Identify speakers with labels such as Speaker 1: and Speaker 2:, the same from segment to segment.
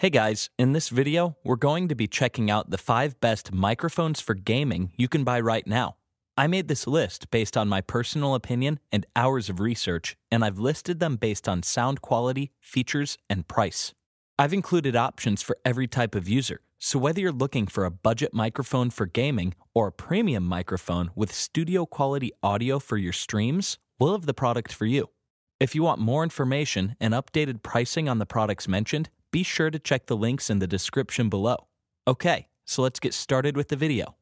Speaker 1: Hey guys, in this video, we're going to be checking out the 5 best microphones for gaming you can buy right now. I made this list based on my personal opinion and hours of research, and I've listed them based on sound quality, features, and price. I've included options for every type of user, so whether you're looking for a budget microphone for gaming or a premium microphone with studio quality audio for your streams, we'll have the product for you. If you want more information and updated pricing on the products mentioned, be sure to check the links in the description below. Okay, so let's get started with the video.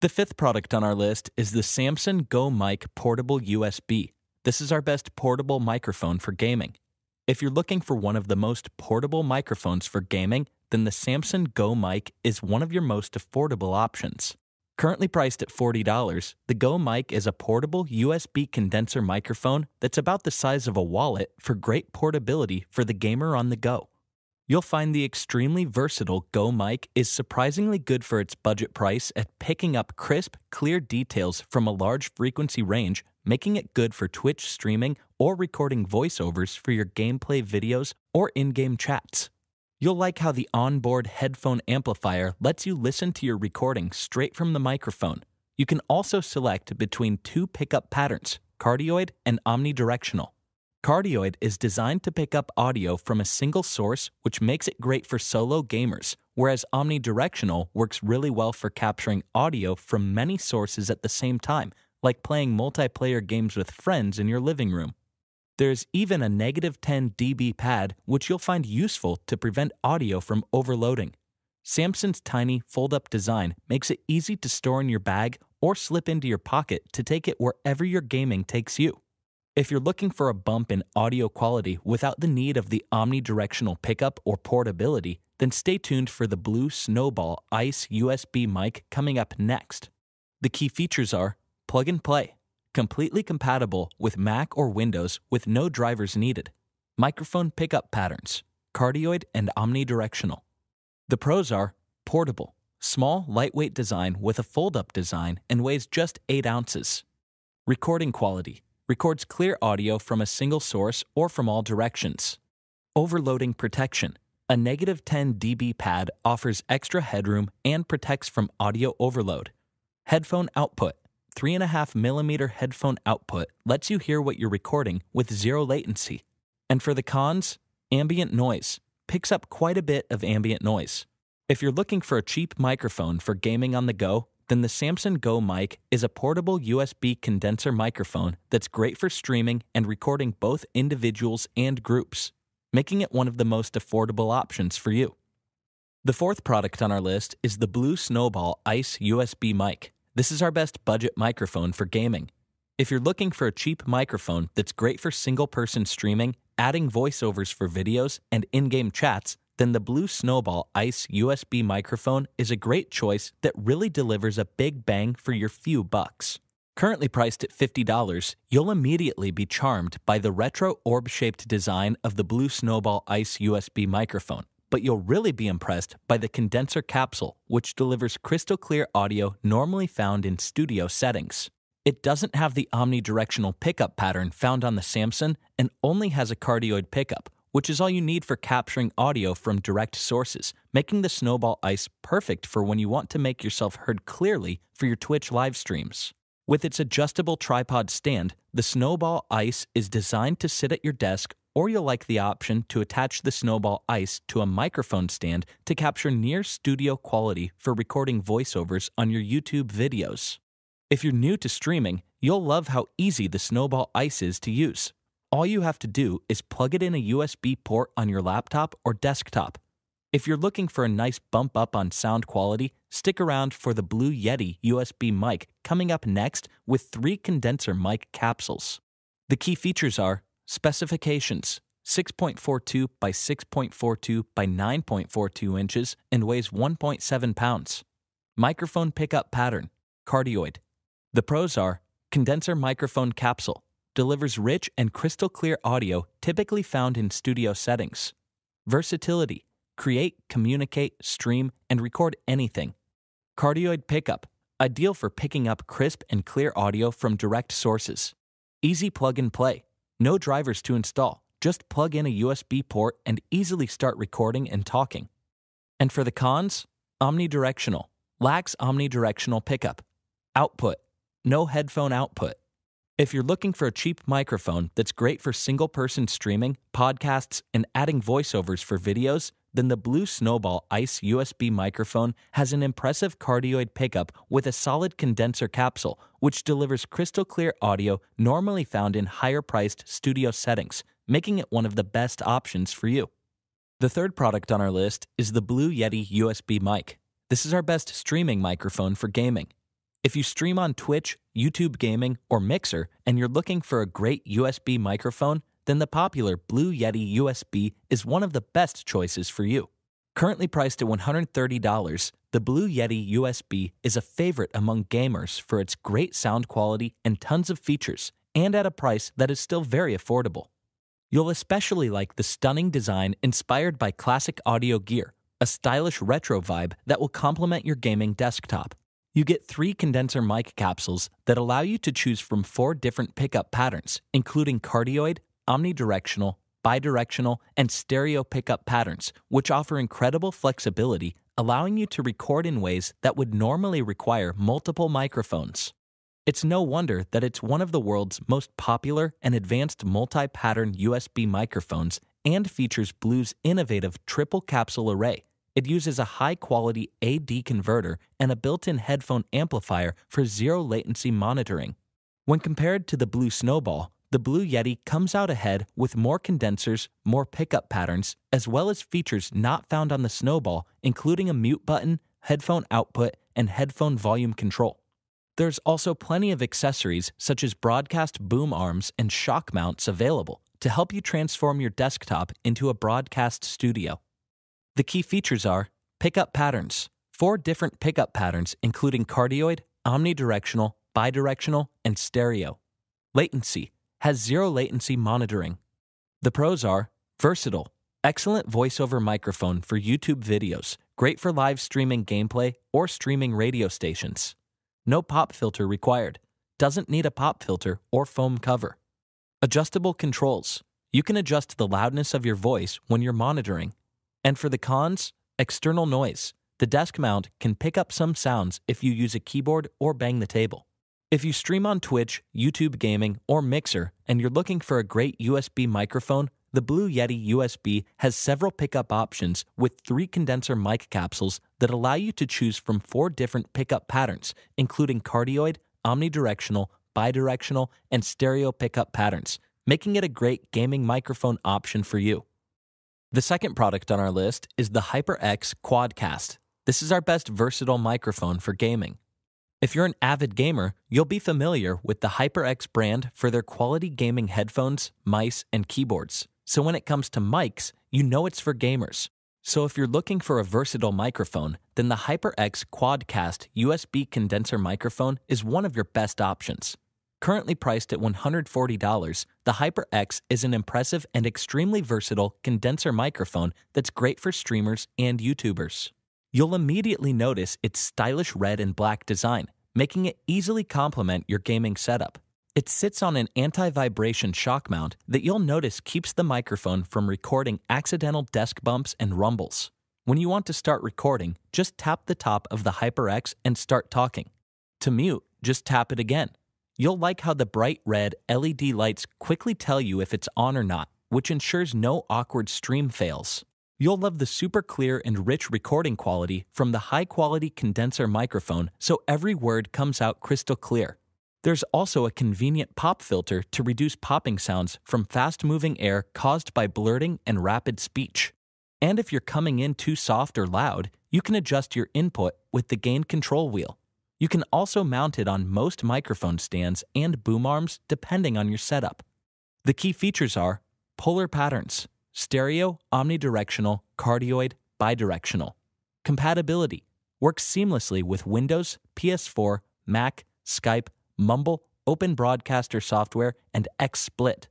Speaker 1: The fifth product on our list is the Samson Go Mic Portable USB. This is our best portable microphone for gaming. If you're looking for one of the most portable microphones for gaming, then the Samson Go Mic is one of your most affordable options. Currently priced at $40, the Go Mic is a portable USB condenser microphone that's about the size of a wallet for great portability for the gamer on the go. You'll find the extremely versatile Go Mic is surprisingly good for its budget price at picking up crisp, clear details from a large frequency range, making it good for Twitch streaming or recording voiceovers for your gameplay videos or in game chats. You'll like how the onboard headphone amplifier lets you listen to your recording straight from the microphone. You can also select between two pickup patterns cardioid and omnidirectional. Cardioid is designed to pick up audio from a single source, which makes it great for solo gamers, whereas omnidirectional works really well for capturing audio from many sources at the same time, like playing multiplayer games with friends in your living room. There's even a negative 10 dB pad, which you'll find useful to prevent audio from overloading. Samson's tiny fold up design makes it easy to store in your bag or slip into your pocket to take it wherever your gaming takes you. If you're looking for a bump in audio quality without the need of the omnidirectional pickup or portability, then stay tuned for the Blue Snowball Ice USB mic coming up next. The key features are plug and play, completely compatible with Mac or Windows with no drivers needed, microphone pickup patterns, cardioid and omnidirectional. The pros are portable, small, lightweight design with a fold up design and weighs just 8 ounces. Recording quality records clear audio from a single source or from all directions. Overloading protection. A negative 10 dB pad offers extra headroom and protects from audio overload. Headphone output. 3.5 millimeter headphone output lets you hear what you're recording with zero latency. And for the cons, ambient noise picks up quite a bit of ambient noise. If you're looking for a cheap microphone for gaming on the go, then the Samson Go mic is a portable USB condenser microphone that's great for streaming and recording both individuals and groups, making it one of the most affordable options for you. The fourth product on our list is the Blue Snowball Ice USB mic. This is our best budget microphone for gaming. If you're looking for a cheap microphone that's great for single person streaming, adding voiceovers for videos, and in game chats, then the Blue Snowball Ice USB microphone is a great choice that really delivers a big bang for your few bucks. Currently priced at $50, you'll immediately be charmed by the retro orb shaped design of the Blue Snowball Ice USB microphone, but you'll really be impressed by the condenser capsule, which delivers crystal clear audio normally found in studio settings. It doesn't have the omnidirectional pickup pattern found on the Samson and only has a cardioid pickup, which is all you need for capturing audio from direct sources, making the Snowball Ice perfect for when you want to make yourself heard clearly for your Twitch live streams. With its adjustable tripod stand, the Snowball Ice is designed to sit at your desk or you'll like the option to attach the Snowball Ice to a microphone stand to capture near studio quality for recording voiceovers on your YouTube videos. If you're new to streaming, you'll love how easy the Snowball Ice is to use all you have to do is plug it in a USB port on your laptop or desktop. If you're looking for a nice bump up on sound quality, stick around for the Blue Yeti USB mic coming up next with three condenser mic capsules. The key features are specifications 6.42 by 6.42 by 9.42 inches and weighs 1.7 pounds. Microphone pickup pattern, cardioid. The pros are condenser microphone capsule, delivers rich and crystal clear audio typically found in studio settings. Versatility create, communicate, stream, and record anything. Cardioid pickup ideal for picking up crisp and clear audio from direct sources. Easy plug and play no drivers to install, just plug in a USB port and easily start recording and talking. And for the cons, omnidirectional lacks omnidirectional pickup. Output no headphone output. If you're looking for a cheap microphone that's great for single person streaming, podcasts, and adding voiceovers for videos, then the Blue Snowball Ice USB microphone has an impressive cardioid pickup with a solid condenser capsule, which delivers crystal clear audio normally found in higher priced studio settings, making it one of the best options for you. The third product on our list is the Blue Yeti USB mic. This is our best streaming microphone for gaming if you stream on Twitch, YouTube Gaming, or Mixer, and you're looking for a great USB microphone, then the popular Blue Yeti USB is one of the best choices for you. Currently priced at $130, the Blue Yeti USB is a favorite among gamers for its great sound quality and tons of features, and at a price that is still very affordable. You'll especially like the stunning design inspired by classic audio gear, a stylish retro vibe that will complement your gaming desktop. You get three condenser mic capsules that allow you to choose from four different pickup patterns, including cardioid, omnidirectional, bidirectional, and stereo pickup patterns, which offer incredible flexibility, allowing you to record in ways that would normally require multiple microphones. It's no wonder that it's one of the world's most popular and advanced multi pattern USB microphones and features Blue's innovative triple capsule array, it uses a high quality AD converter and a built in headphone amplifier for zero latency monitoring. When compared to the Blue Snowball, the Blue Yeti comes out ahead with more condensers, more pickup patterns, as well as features not found on the Snowball, including a mute button, headphone output, and headphone volume control. There's also plenty of accessories such as broadcast boom arms and shock mounts available to help you transform your desktop into a broadcast studio. The key features are pickup patterns, four different pickup patterns, including cardioid, omnidirectional, bidirectional, and stereo. Latency has zero latency monitoring. The pros are versatile, excellent voiceover microphone for YouTube videos, great for live streaming gameplay or streaming radio stations. No pop filter required, doesn't need a pop filter or foam cover. Adjustable controls. You can adjust the loudness of your voice when you're monitoring and for the cons, external noise. The desk mount can pick up some sounds if you use a keyboard or bang the table. If you stream on Twitch, YouTube Gaming, or Mixer, and you're looking for a great USB microphone, the Blue Yeti USB has several pickup options with three condenser mic capsules that allow you to choose from four different pickup patterns, including cardioid, omnidirectional, bidirectional, and stereo pickup patterns, making it a great gaming microphone option for you. The second product on our list is the HyperX Quadcast. This is our best versatile microphone for gaming. If you're an avid gamer, you'll be familiar with the HyperX brand for their quality gaming headphones, mice, and keyboards. So when it comes to mics, you know it's for gamers. So if you're looking for a versatile microphone, then the HyperX Quadcast USB condenser microphone is one of your best options. Currently priced at $140, the HyperX is an impressive and extremely versatile condenser microphone that's great for streamers and YouTubers. You'll immediately notice its stylish red and black design, making it easily complement your gaming setup. It sits on an anti vibration shock mount that you'll notice keeps the microphone from recording accidental desk bumps and rumbles. When you want to start recording, just tap the top of the HyperX and start talking. To mute, just tap it again. You'll like how the bright red LED lights quickly tell you if it's on or not, which ensures no awkward stream fails. You'll love the super clear and rich recording quality from the high quality condenser microphone so every word comes out crystal clear. There's also a convenient pop filter to reduce popping sounds from fast moving air caused by blurting and rapid speech. And if you're coming in too soft or loud, you can adjust your input with the gain control wheel. You can also mount it on most microphone stands and boom arms depending on your setup. The key features are polar patterns, stereo, omnidirectional, cardioid, bidirectional, compatibility, works seamlessly with Windows, PS4, Mac, Skype, Mumble, Open Broadcaster software, and XSplit.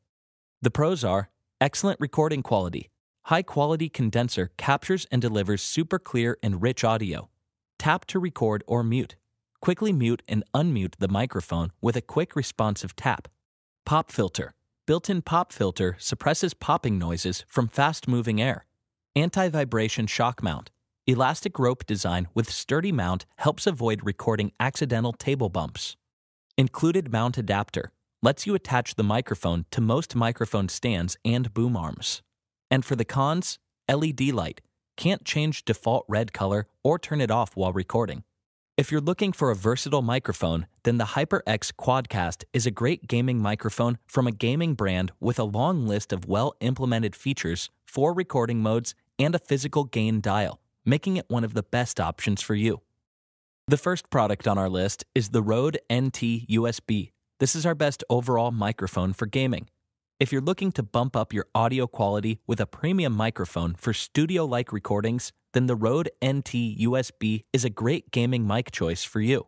Speaker 1: The pros are excellent recording quality. High quality condenser captures and delivers super clear and rich audio. Tap to record or mute. Quickly mute and unmute the microphone with a quick responsive tap. Pop filter. Built in pop filter suppresses popping noises from fast moving air. Anti vibration shock mount. Elastic rope design with sturdy mount helps avoid recording accidental table bumps. Included mount adapter lets you attach the microphone to most microphone stands and boom arms. And for the cons, LED light can't change default red color or turn it off while recording. If you're looking for a versatile microphone, then the HyperX Quadcast is a great gaming microphone from a gaming brand with a long list of well implemented features, four recording modes, and a physical gain dial, making it one of the best options for you. The first product on our list is the Rode NT USB. This is our best overall microphone for gaming. If you're looking to bump up your audio quality with a premium microphone for studio like recordings, then the Rode NT USB is a great gaming mic choice for you.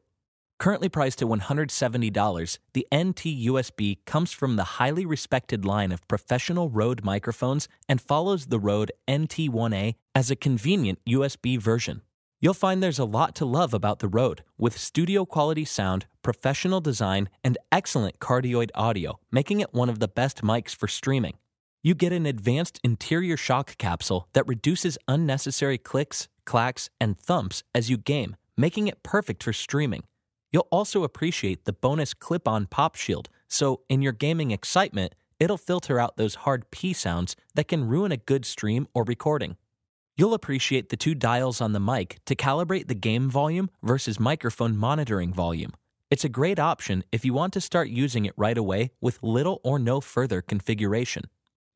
Speaker 1: Currently priced at $170, the NT USB comes from the highly respected line of professional Rode microphones and follows the Rode NT1A as a convenient USB version. You'll find there's a lot to love about the road, with studio quality sound, professional design, and excellent cardioid audio, making it one of the best mics for streaming. You get an advanced interior shock capsule that reduces unnecessary clicks, clacks, and thumps as you game, making it perfect for streaming. You'll also appreciate the bonus clip on pop shield, so in your gaming excitement, it'll filter out those hard P sounds that can ruin a good stream or recording. You'll appreciate the two dials on the mic to calibrate the game volume versus microphone monitoring volume. It's a great option if you want to start using it right away with little or no further configuration.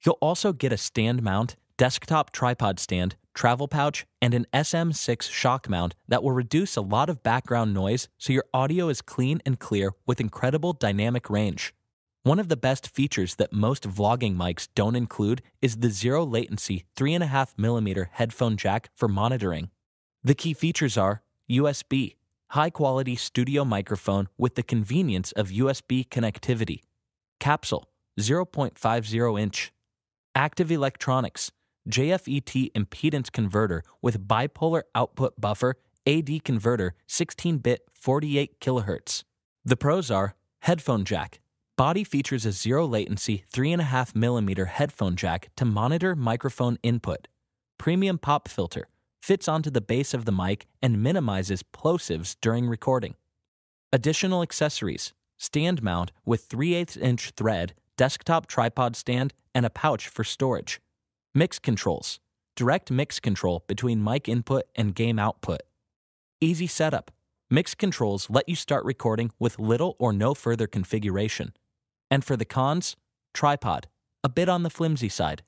Speaker 1: You'll also get a stand mount, desktop tripod stand, travel pouch, and an SM6 shock mount that will reduce a lot of background noise so your audio is clean and clear with incredible dynamic range. One of the best features that most vlogging mics don't include is the zero latency 3.5mm headphone jack for monitoring. The key features are USB, high quality studio microphone with the convenience of USB connectivity, capsule 0.50 inch, active electronics, JFET impedance converter with bipolar output buffer, AD converter 16 bit 48 kHz. The pros are headphone jack, Body features a zero latency 3.5 millimeter headphone jack to monitor microphone input. Premium pop filter fits onto the base of the mic and minimizes plosives during recording. Additional accessories stand mount with 3 8 inch thread, desktop tripod stand, and a pouch for storage. Mix controls direct mix control between mic input and game output. Easy setup. Mix controls let you start recording with little or no further configuration. And for the cons, tripod, a bit on the flimsy side.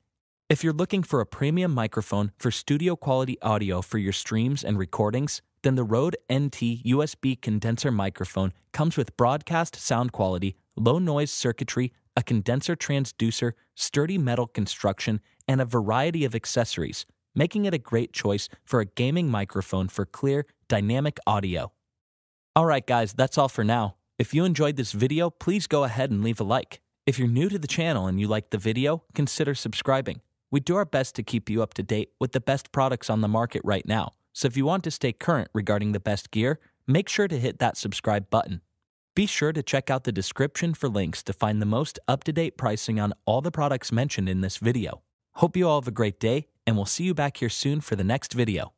Speaker 1: If you're looking for a premium microphone for studio quality audio for your streams and recordings, then the Rode NT USB condenser microphone comes with broadcast sound quality, low noise circuitry, a condenser transducer, sturdy metal construction, and a variety of accessories, making it a great choice for a gaming microphone for clear, dynamic audio. All right, guys, that's all for now. If you enjoyed this video, please go ahead and leave a like. If you're new to the channel and you liked the video, consider subscribing. We do our best to keep you up to date with the best products on the market right now, so if you want to stay current regarding the best gear, make sure to hit that subscribe button. Be sure to check out the description for links to find the most up-to-date pricing on all the products mentioned in this video. Hope you all have a great day, and we'll see you back here soon for the next video.